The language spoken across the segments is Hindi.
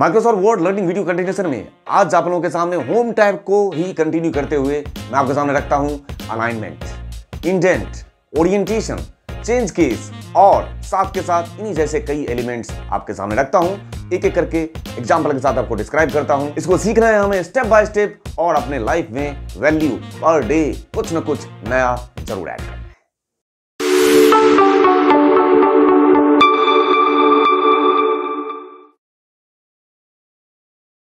Microsoft Word learning video continuation में आज आप लोगों के सामने होम टैब को ही कंटिन्यू करते हुए मैं आपके सामने रखता हूं alignment indent orientation change case और साथ के साथ इन्हीं जैसे कई एलिमेंट्स आपके सामने रखता हूं एक एक करके एग्जाम्पल के साथ आपको डिस्क्राइब करता हूं इसको सीखना है हमें स्टेप बाय स्टेप और अपने लाइफ में वैल्यू पर डे कुछ न कुछ नया जरूर ऐड करना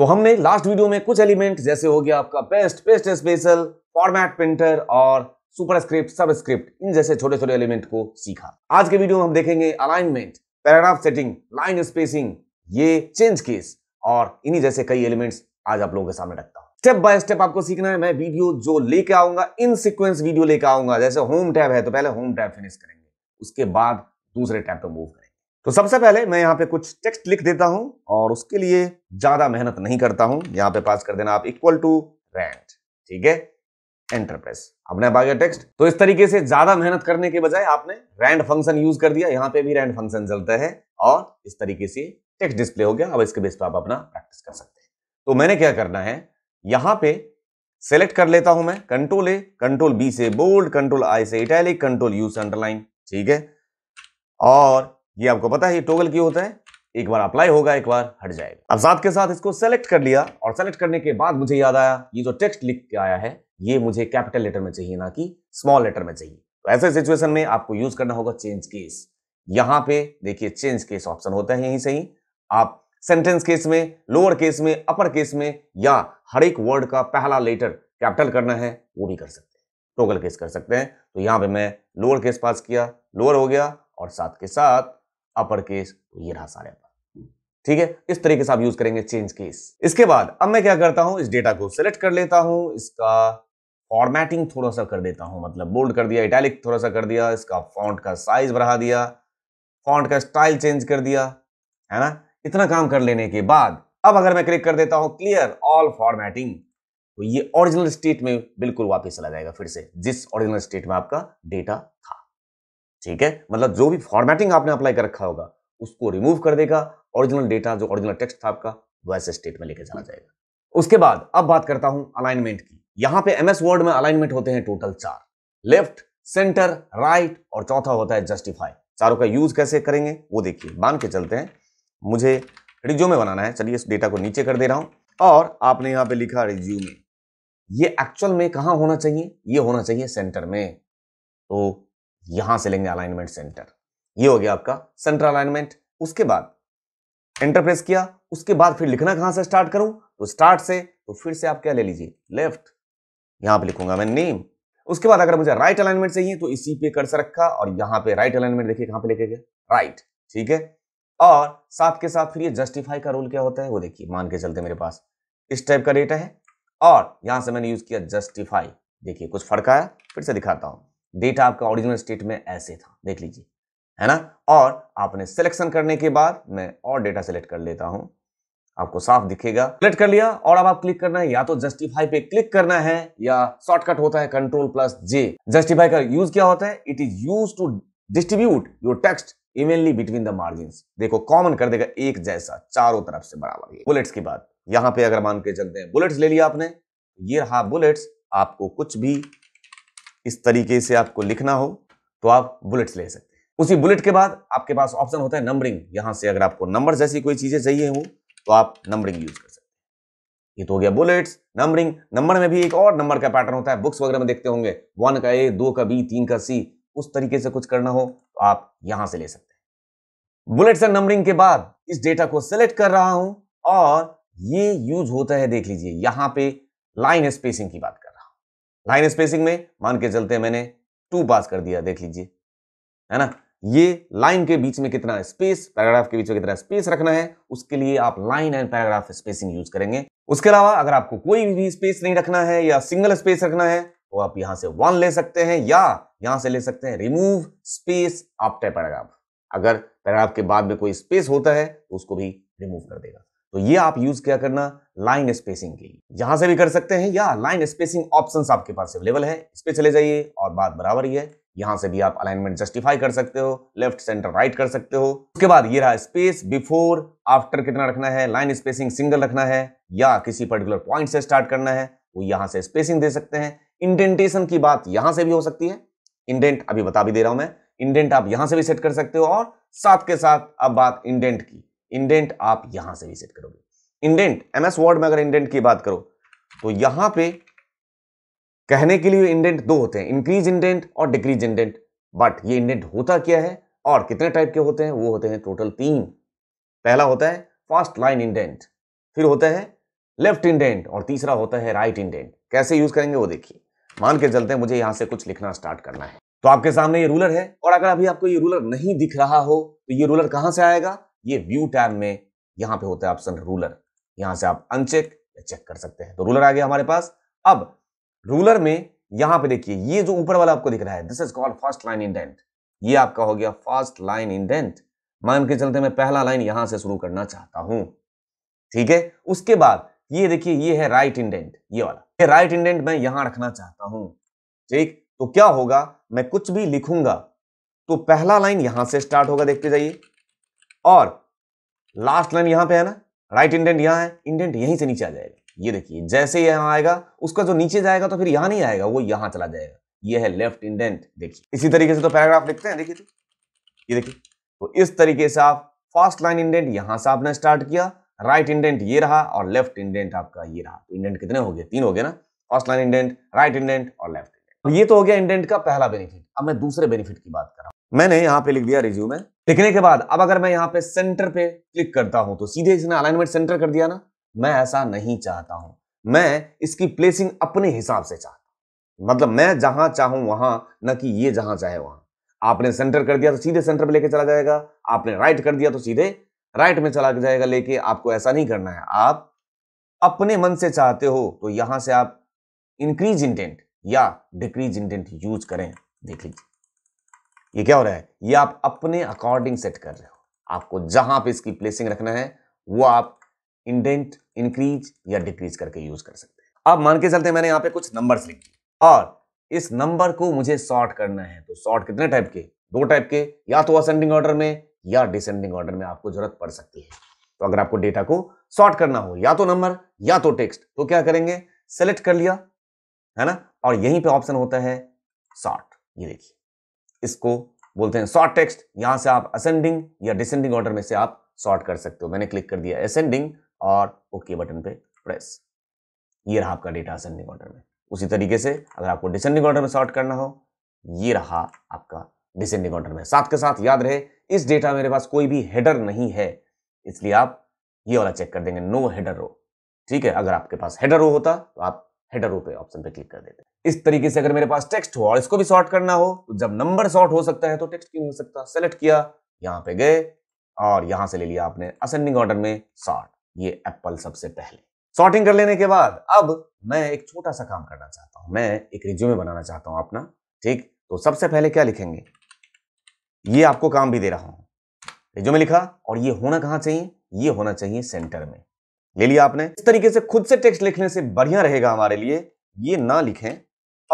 तो हमने लास्ट वीडियो में कुछ एलिमेंट जैसे हो गया आपका paste paste special format printer और सुपर स्क्रिप्ट सब स्क्रिप्ट इन जैसे छोटे छोटे एलिमेंट को सीखा आज के वीडियो में हम देखेंगे alignment paragraph setting line spacing ये चेंज केस और इन्हीं जैसे कई एलिमेंट्स आज आप लोगों के सामने रखता हूं स्टेप बाय स्टेप आपको सीखना है मैं वीडियो जो लेके आऊंगा इन सिक्वेंस वीडियो लेके आऊंगा जैसे होम टैब है तो पहले होम टैब फिनिश करेंगे उसके बाद दूसरे टैब पर मूव करेंगे तो सबसे पहले मैं यहां पे कुछ टेक्स्ट लिख देता हूं और उसके लिए ज्यादा मेहनत नहीं करता हूं यहां पे पास कर देना आप इक्वल टू रेंट ठीक है एंटरप्रेस अपने आ टेक्स्ट तो इस तरीके से ज्यादा मेहनत करने के बजाय आपने रैंड फंक्शन यूज कर दिया यहाँ पे भी रैंड फंक्शन चलता है और इस तरीके से टेक्स्ट डिस्प्ले हो गया अब इसके बेस पर आप अपना प्रैक्टिस कर सकते हैं तो मैंने क्या करना है यहां पे सेलेक्ट कर लेता हूं मैं कंट्रोल ए कंट्रोल बी से बोल्ड कंट्रोल आई से इटैलिक कंट्रोल यू से अंडरलाइन ठीक है और ये आपको पता है ये टोगल क्यों होता है एक बार अप्लाई होगा एक बार हट जाएगा अब साथ के साथ इसको सेलेक्ट कर लिया और सेलेक्ट करने के बाद मुझे याद आया ये जो टेक्स्ट लिख के आया है ये मुझे कैपिटल लेटर में चाहिए ना कि स्मॉल लेटर में चाहिए तो ऐसे सिचुएशन में आपको यूज करना होगा चेंज केस यहां पे देखिए चेंज केस ऑप्शन होता है यहीं से ही आप सेंटेंस केस में लोअर केस में अपर केस में या हर एक वर्ड का पहला लेटर कैपिटल करना है वो भी कर सकते हैं टोगल केस कर सकते हैं तो यहां पे मैं लोअर केस पास किया लोअर हो गया और साथ के साथ अपर केस तो ये रहा सारे पर ठीक है इस तरीके से आप यूज करेंगे चेंज केस इसके बाद अब मैं क्या करता हूं इस डेटा को सिलेक्ट कर लेता हूं इसका फॉर्मेटिंग थोड़ा सा कर देता हूं मतलब बोल्ड कर दिया इटैलिक थोड़ा सा कर दिया इसका फॉन्ट का साइज बढ़ा दिया फॉन्ट का स्टाइल चेंज कर दिया है ना इतना काम कर लेने के बाद अब अगर मैं क्लिक कर देता हूं क्लियर ऑल फॉर्मेटिंग तो ये ओरिजिनल स्टेट में बिल्कुल वापस चला जाएगा फिर से जिस ओरिजिनल स्टेट में आपका डेटा था ठीक है मतलब जो भी फॉर्मेटिंग आपने अप्लाई कर रखा होगा उसको रिमूव कर देगा ओरिजिनल डेटा जो ओरिजिनल टेक्स्ट था आपका वैसे स्टेट में लेके जाना जाएगा उसके बाद अब बात करता हूं अलाइनमेंट की यहां पे एमएस वर्ड में अलाइनमेंट होते हैं टोटल चार लेफ्ट सेंटर राइट और चौथा होता है जस्टिफाई चारों का यूज कैसे करेंगे वो देखिए मान के चलते हैं मुझे रिज्यूमे बनाना है चलिए इस डेटा को नीचे कर दे रहा हूं और आपने यहां पे लिखा रिज्यूमे ये एक्चुअल में कहा होना चाहिए ये होना चाहिए सेंटर में तो यहां से लेंगे अलाइनमेंट सेंटर ये हो गया आपका सेंटर अलाइनमेंट उसके बाद एंटर प्रेस किया उसके बाद फिर लिखना कहां से स्टार्ट करूं तो स्टार्ट से तो फिर से आप क्या ले लीजिए लेफ्ट यहां पर लिखूंगा मैं नेम उसके बाद अगर मुझे राइट अलाइनमेंट चाहिए तो इसी पे कर्सर रखा और यहां पे राइट अलाइनमेंट देखिए कहां पे लिखे गए राइट ठीक है और साथ के साथ फिर ये जस्टिफाई का रोल क्या होता है वो देखिए मान के चलते मेरे पास इस टाइप का डेटा है और यहां से मैंने यूज किया जस्टिफाई देखिए कुछ फर्क आया फिर से दिखाता हूं डेटा आपका ओरिजिनल स्टेट में ऐसे था देख लीजिए है ना और आपने सिलेक्शन करने के बाद मैं और डेटा सेलेक्ट कर लेता हूं आपको साफ दिखेगा सिलेक्ट कर लिया और अब आप क्लिक करना है या तो जस्टिफाई पे क्लिक करना है या शॉर्टकट होता है कंट्रोल प्लस जे जस्टिफाई का यूज क्या होता है it is use to distribute your text evenly between the margin देखो कॉमन कर देगा एक जैसा चारों तरफ से बराबर बुलेट्स की बात यहां पर अगर मान के चलते हैं बुलेट्स ले लिया आपने ये रहा बुलेट्स आपको कुछ भी इस तरीके से आपको लिखना हो तो आप बुलेट्स ले सकते हैं उसी बुलेट के बाद आपके पास ऑप्शन होता है नंबरिंग यहां से अगर आपको नंबर जैसी कोई चीजें चाहिए हो तो आप नंबरिंग यूज कर सकते हैं ये तो हो गया बुलेट्स नंबरिंग नंबर में भी एक और नंबर का पैटर्न होता है बुक्स वगैरह में देखते होंगे वन का ए दो का बी तीन का सी उस तरीके से कुछ करना हो तो आप यहां से ले सकते हैं बुलेट्स एंड नंबरिंग के बाद इस डेटा को सिलेक्ट कर रहा हूं और ये यूज होता है देख लीजिए यहां पे लाइन स्पेसिंग की बात कर लाइन स्पेसिंग में मान के चलते मैंने टू पास कर दिया देख लीजिए है ना ये लाइन के बीच में कितना स्पेस पैराग्राफ के बीच में कितना स्पेस रखना है उसके लिए आप line and paragraph spacing use करेंगे उसके अलावा अगर आपको कोई भी स्पेस नहीं रखना है या सिंगल स्पेस रखना है तो आप यहां से वन ले सकते हैं या यहां से ले सकते हैं रिमूव स्पेस आफ्टर पैराग्राफ अगर पैराग्राफ के बाद में कोई स्पेस होता है तो उसको भी रिमूव कर देगा तो ये आप यूज क्या करना लाइन स्पेसिंग के लिए यहां से भी कर सकते हैं या लाइन स्पेसिंग ऑप्शन आपके पास अवेलेबल है इस पर चले जाइए और बात बराबर ही है यहां से भी आप अलाइनमेंट जस्टिफाई कर सकते हो लेफ्ट सेंटर राइट कर सकते हो उसके बाद ये रहा स्पेस बिफोर आफ्टर कितना रखना है लाइन स्पेसिंग सिंगल रखना है या किसी पर्टिकुलर पॉइंट से स्टार्ट करना है वो यहां से स्पेसिंग दे सकते हैं इंडेंटेशन की बात यहां से भी हो सकती है इंडेंट अभी बता भी दे रहा हूं मैं इंडेंट आप यहां से भी सेट कर सकते हो और साथ के साथ अब बात इंडेंट की इंडेंट आप यहां से रिसेट करोगे इंडेंट एमएस वर्ड में अगर इंडेंट की बात करो तो यहां पे कहने के लिए इंडेंट दो होते हैं इंक्रीज इंडेंट और डिक्रीज इंडेंट बट ये इंडेंट होता क्या है और कितने टाइप के होते हैं वो होते हैं टोटल तीन पहला होता है फर्स्ट लाइन इंडेंट फिर होता है लेफ्ट इंडेंट और तीसरा होता है राइट इंडेंट कैसे यूज करेंगे वो देखिए मान के चलते हैं मुझे यहां से कुछ लिखना स्टार्ट करना है तो आपके सामने ये रूलर है और अगर अभी आपको ये रूलर नहीं दिख रहा हो तो ये रूलर कहां से आएगा ये व्यू टैब में यहां पे होता है ऑप्शन रूलर यहां से आप अनचेक या चेक कर सकते हैं तो रूलर आ गया हमारे पास अब रूलर में यहां पे देखिए ये जो ऊपर वाला आपको दिख रहा है this is called first line indent ये आपका हो गया फर्स्ट लाइन इंडेंट मान के चलते मैं पहला लाइन यहां से शुरू करना चाहता हूं ठीक है उसके बाद ये देखिए ये है राइट इंडेंट ये वाला ये राइट इंडेंट मैं यहां रखना चाहता हूं ठीक तो क्या होगा मैं कुछ भी लिखूंगा तो पहला लाइन यहां से स्टार्ट होगा देखते जाइए और लास्ट लाइन यहां पे है ना राइट इंडेंट यहां है इंडेंट यहीं से नीचे आ जाएगा ये देखिए जैसे यहां आएगा उसका जो नीचे जाएगा तो फिर यहां नहीं आएगा वो यहां चला जाएगा ये है लेफ्ट इंडेंट देखिए इसी तरीके से तो पैराग्राफ लिखते हैं देखिए तो ये देखिए तो इस तरीके से आप फर्स्ट लाइन इंडेंट यहां से आपने स्टार्ट किया राइट right इंडेंट ये रहा और लेफ्ट इंडेंट आपका ये रहा इंडेंट तो कितने हो गए तीन हो गए ना first line indent right indent और लेफ्ट इंडेंट तो ये तो हो गया इंडेंट का पहला बेनिफिट अब मैं दूसरे बेनिफिट की बात कर रहा हूं मैंने यहाँ पे लिख दिया रिज्यूमे लिखने के बाद अब अगर मैं यहां पे सेंटर पे क्लिक करता हूं तो सीधे इसने अलाइनमेंट सेंटर कर दिया ना मैं ऐसा नहीं चाहता हूं मैं इसकी प्लेसिंग अपने हिसाब से चाहता मतलब मैं जहां चाहूं वहां न कि ये जहां चाहे वहां आपने सेंटर कर दिया तो सीधे सेंटर पर लेके चला जाएगा आपने राइट कर दिया तो सीधे राइट में चला जाएगा लेके आपको ऐसा नहीं करना है आप अपने मन से चाहते हो तो यहां से आप इंक्रीज इंटेंट या डिक्रीज इंटेंट यूज करें देख लीजिए ये क्या हो रहा है ये आप अपने अकॉर्डिंग सेट कर रहे हो आपको जहां पे इसकी प्लेसिंग रखना है वो आप इंडेंट इंक्रीज या डिक्रीज करके यूज कर सकते हैं अब मान के चलते मैंने यहाँ पे कुछ नंबर्स लिख दिए और इस नंबर को मुझे सॉर्ट करना है तो सॉर्ट कितने टाइप के दो टाइप के या तो असेंडिंग ऑर्डर में या डिसेंडिंग ऑर्डर में आपको जरूरत पड़ सकती है तो अगर आपको डेटा को सॉर्ट करना हो या तो नंबर या तो टेक्स्ट तो क्या करेंगे सेलेक्ट कर लिया है ना और यहीं पे ऑप्शन होता है सॉर्ट ये देखिए इसको बोलते हैं शॉर्ट टेक्स्ट यहां से आप असेंडिंग या डिसेंडिंग ऑर्डर में से आप शॉर्ट कर सकते हो मैंने क्लिक कर दिया असेंडिंग और ओके okay बटन पे प्रेस ये रहा आपका डेटा असेंडिंग ऑर्डर में उसी तरीके से अगर आपको डिसेंडिंग ऑर्डर में शॉर्ट करना हो ये रहा आपका डिसेंडिंग ऑर्डर में साथ के साथ याद रहे इस डेटा मेरे पास कोई भी हेडर नहीं है इसलिए आप ये वाला चेक कर देंगे नो हेडर रो ठीक है अगर आपके पास हेडर रो होता तो आप हेडरों पे ऑप्शन पे क्लिक कर देते हैं इस तरीके से अगर मेरे पास टेक्स्ट हो और इसको भी सॉर्ट करना हो तो जब नंबर सॉर्ट हो सकता है तो टेक्स्ट क्यों नहीं हो सकता सेलेक्ट किया यहाँ पे गए और यहां से ले लिया आपने असेंडिंग ऑर्डर में सॉर्ट ये एप्पल सबसे पहले सॉर्टिंग कर लेने के बाद अब मैं एक छोटा सा काम करना चाहता हूं मैं एक रिज्यूमे बनाना चाहता हूं अपना ठीक तो सबसे पहले क्या लिखेंगे ये आपको काम भी दे रहा हूं रिज्यूमे लिखा और ये होना कहां चाहिए ये होना चाहिए सेंटर में ले लिया आपने इस तरीके से खुद से टेक्स्ट लिखने से बढ़िया रहेगा हमारे लिए ये ना लिखें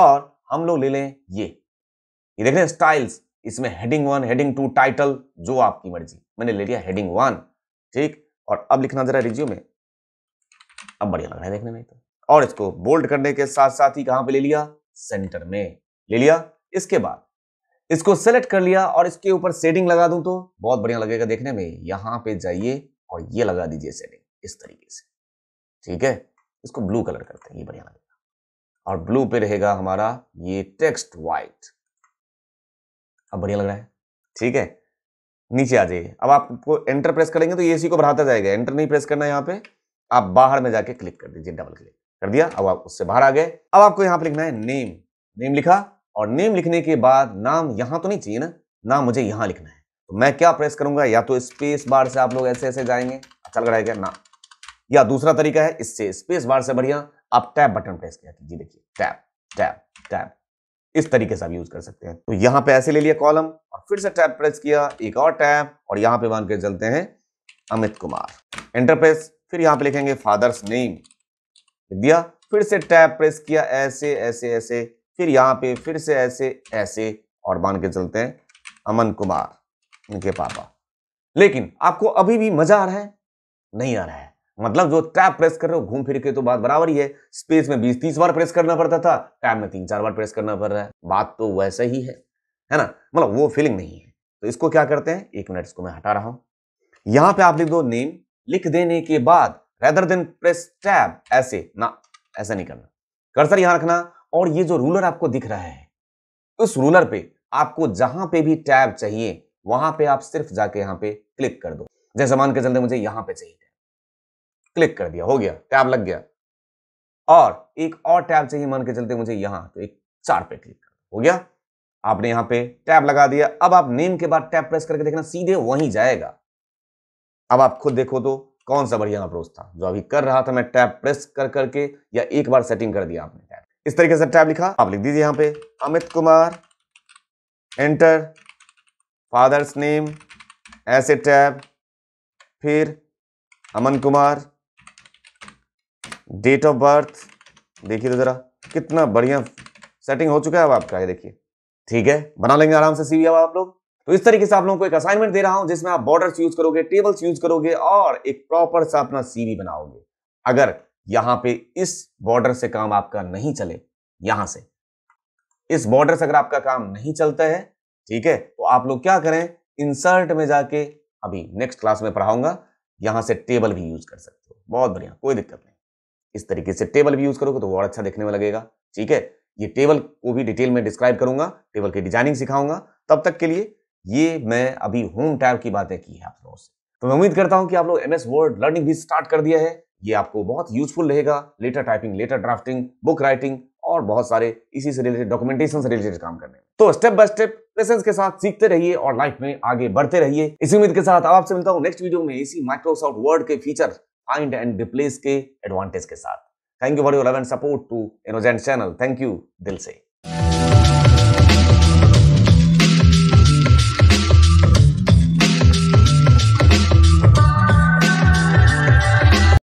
और हम लोग ले लें ये ये देख रहे हैं स्टाइल्स इसमें heading one heading two title जो आपकी मर्जी मैंने ले लिया हेडिंग वन ठीक और अब लिखना जरा रिज्यूम में अब बढ़िया लग रहा है देखने में तो और इसको बोल्ड करने के साथ साथ ही कहां पे ले लिया सेंटर में ले लिया इसके बाद इसको सेलेक्ट कर लिया और इसके ऊपर सेडिंग लगा दूं तो बहुत बढ़िया लगेगा देखने में यहां पे जाइए और ये लगा दीजिए सेडिंग इस तरीके से ठीक है इसको ब्लू कलर करते हैं ये बढ़िया लगेगा और ब्लू पे रहेगा हमारा ये टेक्स्ट वाइट अब बढ़िया लग रहा है ठीक है नीचे आ जाइए अब आपको एंटर प्रेस करेंगे तो ये इसी को बढ़ाता जाएगा एंटर नहीं प्रेस करना यहाँ पे आप बाहर में जाके क्लिक कर दीजिए डबल क्लिक कर दिया अब आप उससे बाहर आ गए अब आपको यहाँ पे लिखना है नेम नेम लिखा और नेम लिखने के बाद नाम यहाँ तो नहीं चाहिए ना नाम मुझे यहाँ लिखना है तो मैं क्या प्रेस करूंगा या तो स्पेस बार से आप लोग ऐसे ऐसे जाएंगे अच्छा लग रहा है क्या नाम या दूसरा तरीका है इससे स्पेस बार से बढ़िया आप टैब बटन प्रेस किया कीजिए देखिए टैब टैब टैब इस तरीके से आप यूज कर सकते हैं तो यहां पे ऐसे ले लिया कॉलम और फिर से टैब प्रेस किया एक और टैब और यहां पे मान के चलते हैं अमित कुमार एंटर प्रेस फिर यहां पे लिखेंगे फादर्स नेम लिख दिया फिर से टैब प्रेस किया ऐसे ऐसे ऐसे फिर यहां पे फिर से ऐसे ऐसे और मान के चलते हैं अमन कुमार इनके पापा लेकिन आपको अभी भी मजा आ रहा है नहीं आ रहा है मतलब जो टैब प्रेस कर रहे हो घूम फिर के तो बात बराबर ही है स्पेस में बीस तीस बार प्रेस करना पड़ता था टैब में तीन चार बार प्रेस करना पड़ रहा है बात तो वैसे ही है है ना मतलब वो फीलिंग नहीं है तो इसको क्या करते हैं एक मिनट इसको मैं हटा रहा हूं यहां पे आप लिख दो नेम लिख देने के बाद रेदर देन प्रेस टैब ऐसे ना ऐसा नहीं करना कर्सर यहां रखना और ये जो रूलर आपको दिख रहा है उस रूलर पे आपको जहां पे भी टैब चाहिए वहां पे आप सिर्फ जाके यहां पे क्लिक कर दो जैसे मान के चलते मुझे यहां पे चाहिए क्लिक कर दिया हो गया टैब लग गया और एक और टैब चाहिए मान के चलते मुझे यहां तो एक चार पे क्लिक हो गया आपने यहां पे टैब लगा दिया अब आप नेम के बाद टैब प्रेस करके देखना सीधे वहीं जाएगा अब आप खुद देखो तो कौन सा बढ़िया अप्रोच था जो अभी कर रहा था मैं टैब प्रेस कर करके या एक बार सेटिंग कर दिया आपने टैब इस तरीके से टैब लिखा आप लिख दीजिए यहां पे Amit Kumar enter father's name ऐसे टैब फिर Aman Kumar date of birth देखिए तो ज़रा कितना बढ़िया सेटिंग हो चुका है अब आपका ये देखिए ठीक है बना लेंगे आराम से सीवी अब आप लोग तो इस तरीके से आप लोगों को एक असाइनमेंट दे रहा हूं जिसमें आप बॉर्डर्स यूज करोगे टेबल्स यूज करोगे और एक प्रॉपर सा अपना सीवी बनाओगे अगर यहां पे इस बॉर्डर से काम आपका नहीं चले यहां से इस बॉर्डर से अगर आपका काम नहीं चलता है ठीक है तो आप लोग क्या करें इंसर्ट में जाके अभी नेक्स्ट क्लास में पढ़ाऊंगा यहां से टेबल भी यूज कर सकते हो बहुत बढ़िया कोई दिक्कत नहीं इस तरीके से टेबल भी यूज करोगे तो और अच्छा देखने में लगेगा ठीक है ये टेबल को भी डिटेल में डिस्क्राइब करूंगा टेबल की डिजाइनिंग सिखाऊंगा तब तक के लिए ये मैं अभी होम टैब की बातें की है आप लोगों से तो मैं उम्मीद करता हूं कि आप लोग एमएस वर्ड लर्निंग भी स्टार्ट कर दिया है ये आपको बहुत यूजफुल रहेगा letter typing letter drafting book writing और बहुत सारे इसी से रिलेटेड डॉक्यूमेंटेशन से रिलेटेड काम करने में तो स्टेप बाय स्टेप लेसन के साथ सीखते रहिए और लाइफ में आगे बढ़ते रहिए इसी उम्मीद के साथ आपसे मिलता हूँ नेक्स्ट वीडियो में इसी माइक्रोसॉफ्ट वर्ड के फीचर फाइंड एंड रिप्लेस के एडवांटेज के साथ thank you for your love and support to innocent channel thank you दिल से